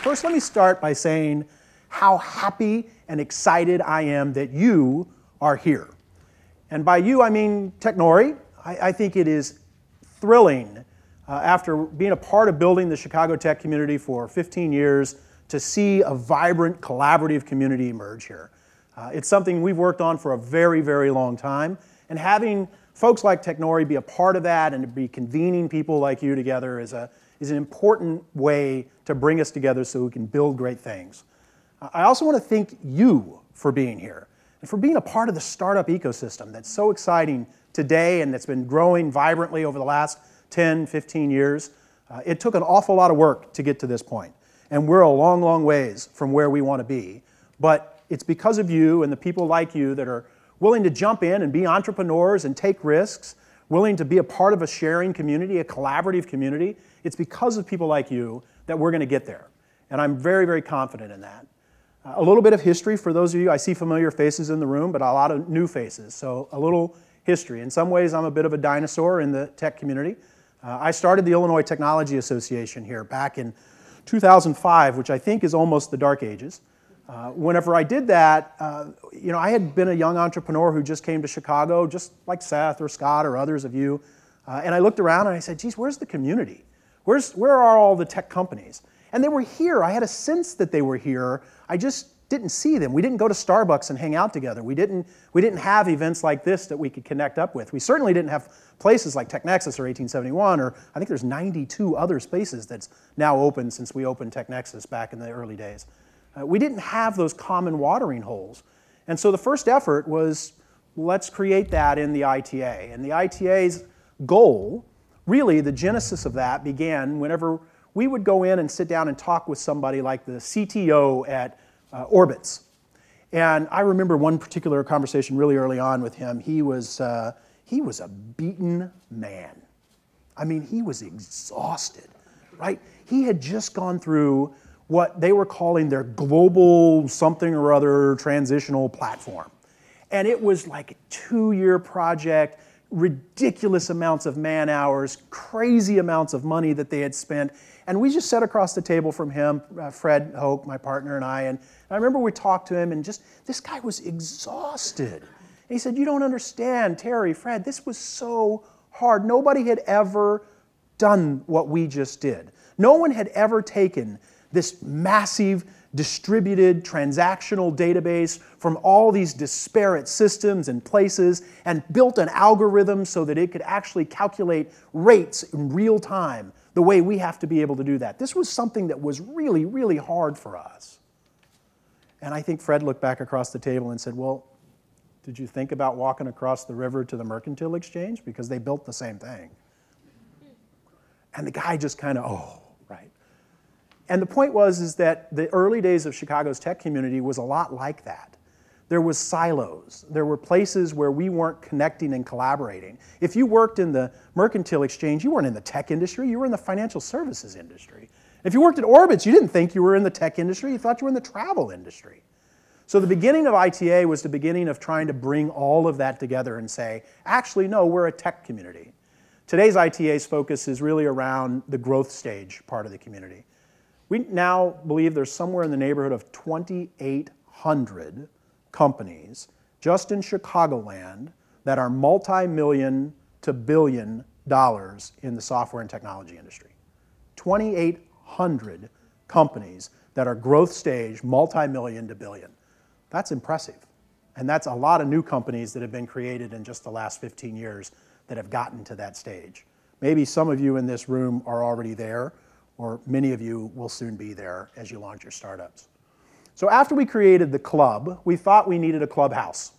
First, let me start by saying how happy and excited I am that you are here. And by you, I mean Technori. I, I think it is thrilling uh, after being a part of building the Chicago tech community for 15 years to see a vibrant, collaborative community emerge here. Uh, it's something we've worked on for a very, very long time. And having folks like Technori be a part of that and to be convening people like you together is, a, is an important way to bring us together so we can build great things. I also want to thank you for being here and for being a part of the startup ecosystem that's so exciting today and that's been growing vibrantly over the last 10, 15 years. Uh, it took an awful lot of work to get to this point, and we're a long, long ways from where we want to be. But it's because of you and the people like you that are willing to jump in and be entrepreneurs and take risks, willing to be a part of a sharing community, a collaborative community. It's because of people like you that we're going to get there. And I'm very, very confident in that. Uh, a little bit of history for those of you, I see familiar faces in the room, but a lot of new faces. So a little history. In some ways, I'm a bit of a dinosaur in the tech community. Uh, I started the Illinois Technology Association here back in 2005, which I think is almost the dark ages. Uh, whenever I did that, uh, you know, I had been a young entrepreneur who just came to Chicago, just like Seth or Scott or others of you. Uh, and I looked around and I said, geez, where's the community? Where's, where are all the tech companies? And they were here. I had a sense that they were here. I just didn't see them. We didn't go to Starbucks and hang out together. We didn't, we didn't have events like this that we could connect up with. We certainly didn't have places like TechNexus or 1871, or I think there's 92 other spaces that's now open since we opened TechNexus back in the early days. Uh, we didn't have those common watering holes. And so the first effort was let's create that in the ITA. And the ITA's goal really, the genesis of that began whenever we would go in and sit down and talk with somebody like the CTO at uh, Orbitz. And I remember one particular conversation really early on with him. He was, uh, he was a beaten man. I mean, he was exhausted, right? He had just gone through what they were calling their global something or other transitional platform. And it was like a two year project ridiculous amounts of man hours, crazy amounts of money that they had spent. And we just sat across the table from him, uh, Fred Hope, my partner, and I. And I remember we talked to him, and just this guy was exhausted. And he said, You don't understand, Terry, Fred, this was so hard. Nobody had ever done what we just did. No one had ever taken this massive distributed transactional database from all these disparate systems and places and built an algorithm so that it could actually calculate rates in real time the way we have to be able to do that. This was something that was really, really hard for us. And I think Fred looked back across the table and said, Well, did you think about walking across the river to the mercantile exchange? Because they built the same thing. And the guy just kind of, oh, and the point was is that the early days of Chicago's tech community was a lot like that. There was silos. There were places where we weren't connecting and collaborating. If you worked in the mercantile exchange, you weren't in the tech industry, you were in the financial services industry. If you worked at Orbitz, you didn't think you were in the tech industry, you thought you were in the travel industry. So the beginning of ITA was the beginning of trying to bring all of that together and say, actually, no, we're a tech community. Today's ITA's focus is really around the growth stage part of the community. We now believe there's somewhere in the neighborhood of 2,800 companies just in Chicagoland that are multi-million to billion dollars in the software and technology industry. 2,800 companies that are growth stage, multi-million to billion. That's impressive. And that's a lot of new companies that have been created in just the last 15 years that have gotten to that stage. Maybe some of you in this room are already there, or many of you will soon be there as you launch your startups. So after we created the club, we thought we needed a clubhouse.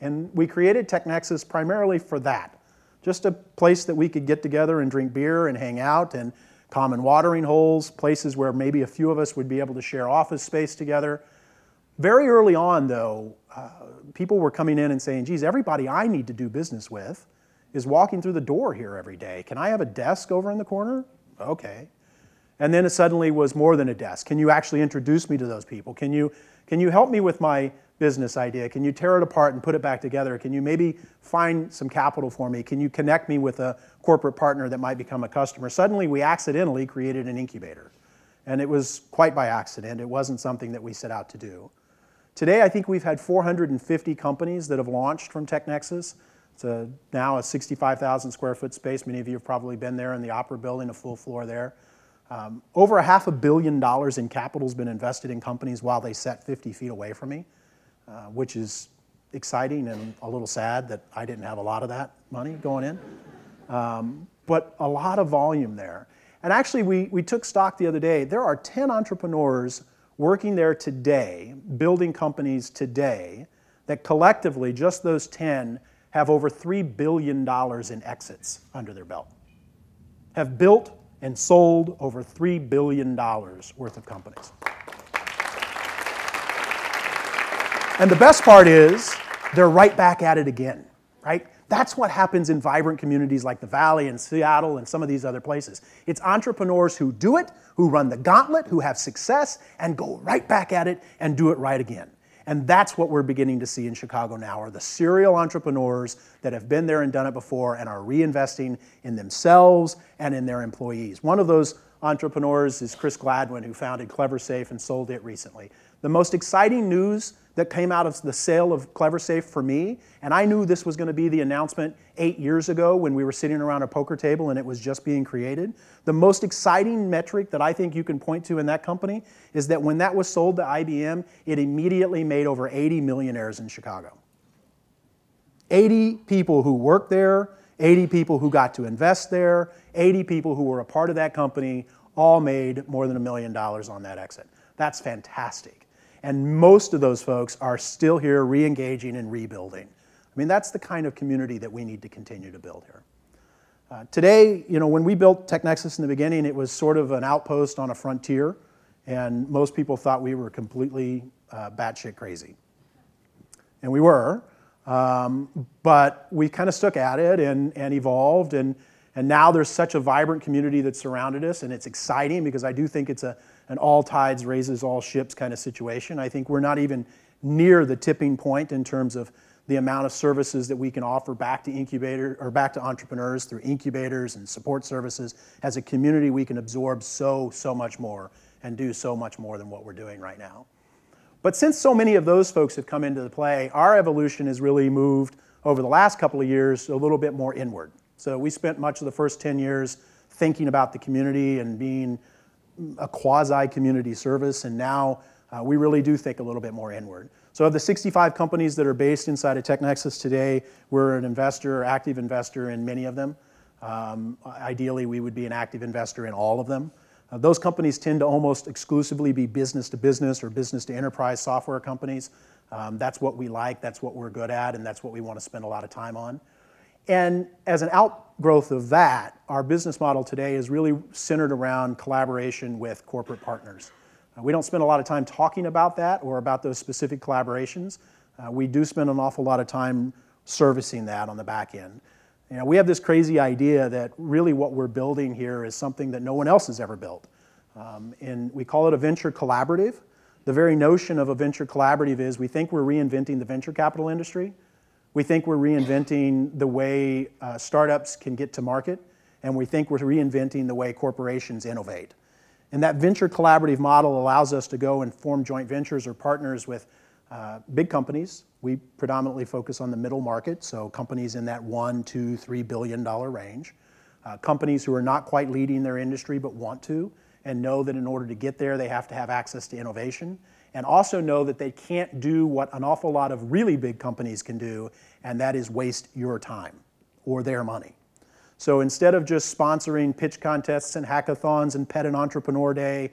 And we created TechNexus primarily for that, just a place that we could get together and drink beer and hang out and common watering holes, places where maybe a few of us would be able to share office space together. Very early on, though, uh, people were coming in and saying, geez, everybody I need to do business with is walking through the door here every day. Can I have a desk over in the corner? Okay and then it suddenly was more than a desk. Can you actually introduce me to those people? Can you, can you help me with my business idea? Can you tear it apart and put it back together? Can you maybe find some capital for me? Can you connect me with a corporate partner that might become a customer? Suddenly, we accidentally created an incubator. And it was quite by accident. It wasn't something that we set out to do. Today, I think we've had 450 companies that have launched from TechNexus. It's a, now a 65,000 square foot space. Many of you have probably been there in the Opera building, a full floor there. Um, over a half a billion dollars in capital has been invested in companies while they sat 50 feet away from me, uh, which is exciting and a little sad that I didn't have a lot of that money going in. Um, but a lot of volume there. And actually, we, we took stock the other day. There are 10 entrepreneurs working there today, building companies today, that collectively, just those 10, have over $3 billion in exits under their belt, have built and sold over $3 billion worth of companies. And the best part is, they're right back at it again, right? That's what happens in vibrant communities like the Valley and Seattle and some of these other places. It's entrepreneurs who do it, who run the gauntlet, who have success, and go right back at it and do it right again. And that's what we're beginning to see in Chicago now are the serial entrepreneurs that have been there and done it before and are reinvesting in themselves and in their employees. One of those entrepreneurs is Chris Gladwin, who founded CleverSafe and sold it recently. The most exciting news that came out of the sale of CleverSafe for me, and I knew this was going to be the announcement eight years ago when we were sitting around a poker table and it was just being created. The most exciting metric that I think you can point to in that company is that when that was sold to IBM, it immediately made over 80 millionaires in Chicago. 80 people who worked there, 80 people who got to invest there, 80 people who were a part of that company, all made more than a million dollars on that exit. That's fantastic. And most of those folks are still here re engaging and rebuilding. I mean, that's the kind of community that we need to continue to build here. Uh, today, you know, when we built TechNexus in the beginning, it was sort of an outpost on a frontier, and most people thought we were completely uh, batshit crazy. And we were, um, but we kind of stuck at it and, and evolved, and, and now there's such a vibrant community that surrounded us, and it's exciting because I do think it's a, an all tides raises all ships kind of situation. I think we're not even near the tipping point in terms of the amount of services that we can offer back to incubator or back to entrepreneurs through incubators and support services. As a community, we can absorb so, so much more and do so much more than what we're doing right now. But since so many of those folks have come into the play, our evolution has really moved over the last couple of years a little bit more inward. So we spent much of the first 10 years thinking about the community and being a quasi community service, and now uh, we really do think a little bit more inward. So of the 65 companies that are based inside of TechNexus today, we're an investor, active investor in many of them. Um, ideally, we would be an active investor in all of them. Uh, those companies tend to almost exclusively be business to business or business to enterprise software companies. Um, that's what we like, that's what we're good at, and that's what we want to spend a lot of time on. And as an outgrowth of that, our business model today is really centered around collaboration with corporate partners. Uh, we don't spend a lot of time talking about that or about those specific collaborations. Uh, we do spend an awful lot of time servicing that on the back end. You know, we have this crazy idea that really what we're building here is something that no one else has ever built. Um, and we call it a venture collaborative. The very notion of a venture collaborative is we think we're reinventing the venture capital industry. We think we're reinventing the way uh, startups can get to market. And we think we're reinventing the way corporations innovate. And that venture collaborative model allows us to go and form joint ventures or partners with uh, big companies, we predominantly focus on the middle market, so companies in that one, two, three billion dollar range. Uh, companies who are not quite leading their industry but want to and know that in order to get there they have to have access to innovation and also know that they can't do what an awful lot of really big companies can do and that is waste your time or their money. So instead of just sponsoring pitch contests and hackathons and pet and entrepreneur day,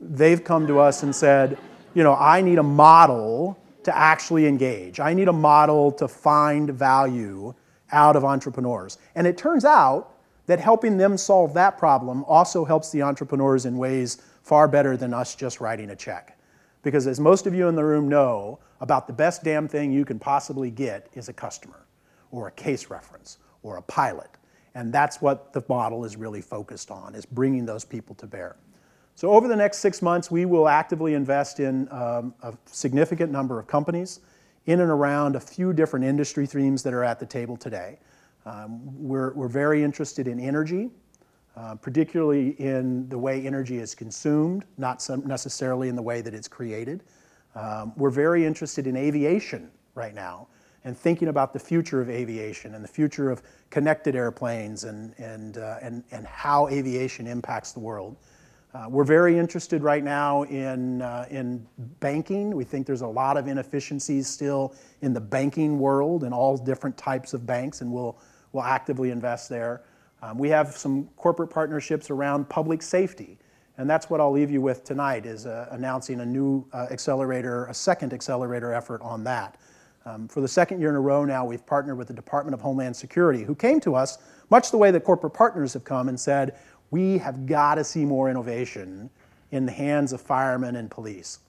they've come to us and said, you know, I need a model to actually engage. I need a model to find value out of entrepreneurs. And it turns out that helping them solve that problem also helps the entrepreneurs in ways far better than us just writing a check. Because as most of you in the room know, about the best damn thing you can possibly get is a customer, or a case reference, or a pilot. And that's what the model is really focused on, is bringing those people to bear. So over the next six months, we will actively invest in um, a significant number of companies in and around a few different industry themes that are at the table today. Um, we're, we're very interested in energy, uh, particularly in the way energy is consumed, not some, necessarily in the way that it's created. Um, we're very interested in aviation right now and thinking about the future of aviation and the future of connected airplanes and, and, uh, and, and how aviation impacts the world. Uh, we're very interested right now in, uh, in banking. We think there's a lot of inefficiencies still in the banking world and all different types of banks, and we'll, we'll actively invest there. Um, we have some corporate partnerships around public safety, and that's what I'll leave you with tonight is uh, announcing a new uh, accelerator, a second accelerator effort on that. Um, for the second year in a row now, we've partnered with the Department of Homeland Security, who came to us much the way that corporate partners have come and said, we have got to see more innovation in the hands of firemen and police.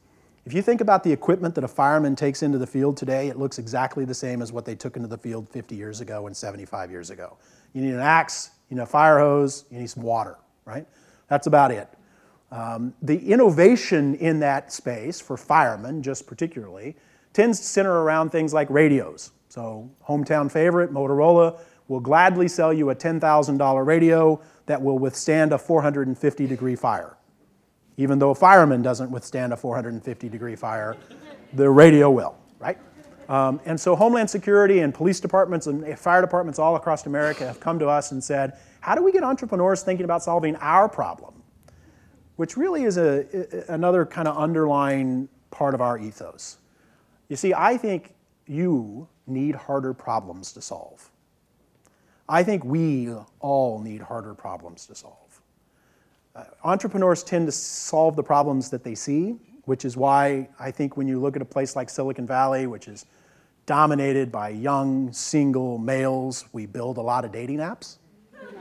If you think about the equipment that a fireman takes into the field today, it looks exactly the same as what they took into the field 50 years ago and 75 years ago. You need an axe, you need a fire hose, you need some water, right? That's about it. Um, the innovation in that space for firemen, just particularly, tends to center around things like radios. So, hometown favorite, Motorola, will gladly sell you a $10,000 radio that will withstand a 450 degree fire. Even though a fireman doesn't withstand a 450 degree fire, the radio will, right? Um, and so Homeland Security and police departments and fire departments all across America have come to us and said, how do we get entrepreneurs thinking about solving our problem? Which really is a, another kind of underlying part of our ethos. You see, I think you need harder problems to solve. I think we all need harder problems to solve. Uh, entrepreneurs tend to solve the problems that they see, which is why I think when you look at a place like Silicon Valley, which is dominated by young, single males, we build a lot of dating apps.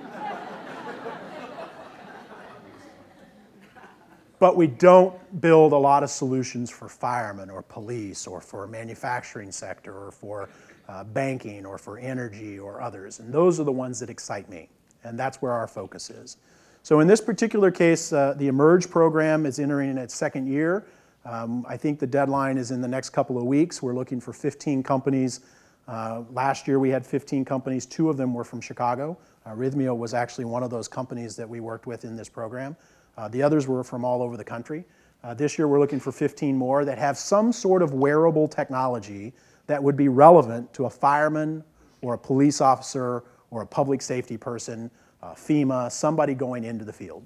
but we don't build a lot of solutions for firemen or police or for manufacturing sector or for uh, banking or for energy or others. And those are the ones that excite me. And that's where our focus is. So in this particular case, uh, the Emerge program is entering its second year. Um, I think the deadline is in the next couple of weeks. We're looking for 15 companies. Uh, last year we had 15 companies. Two of them were from Chicago. Uh, Rhythmio was actually one of those companies that we worked with in this program. Uh, the others were from all over the country. Uh, this year we're looking for 15 more that have some sort of wearable technology that would be relevant to a fireman or a police officer or a public safety person, uh, FEMA, somebody going into the field.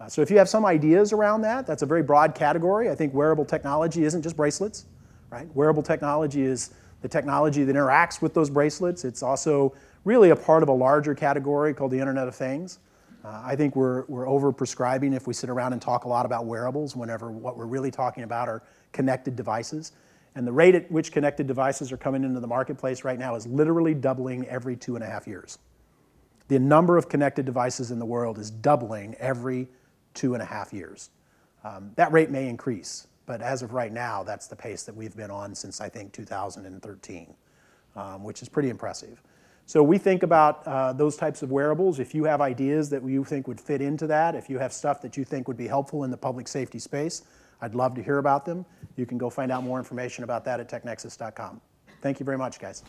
Uh, so if you have some ideas around that, that's a very broad category. I think wearable technology isn't just bracelets, right? Wearable technology is the technology that interacts with those bracelets. It's also really a part of a larger category called the Internet of Things. Uh, I think we're, we're over-prescribing if we sit around and talk a lot about wearables whenever what we're really talking about are connected devices. And the rate at which connected devices are coming into the marketplace right now is literally doubling every two and a half years. The number of connected devices in the world is doubling every two and a half years. Um, that rate may increase, but as of right now, that's the pace that we've been on since I think 2013, um, which is pretty impressive. So we think about uh, those types of wearables. If you have ideas that you think would fit into that, if you have stuff that you think would be helpful in the public safety space, I'd love to hear about them. You can go find out more information about that at technexus.com. Thank you very much, guys.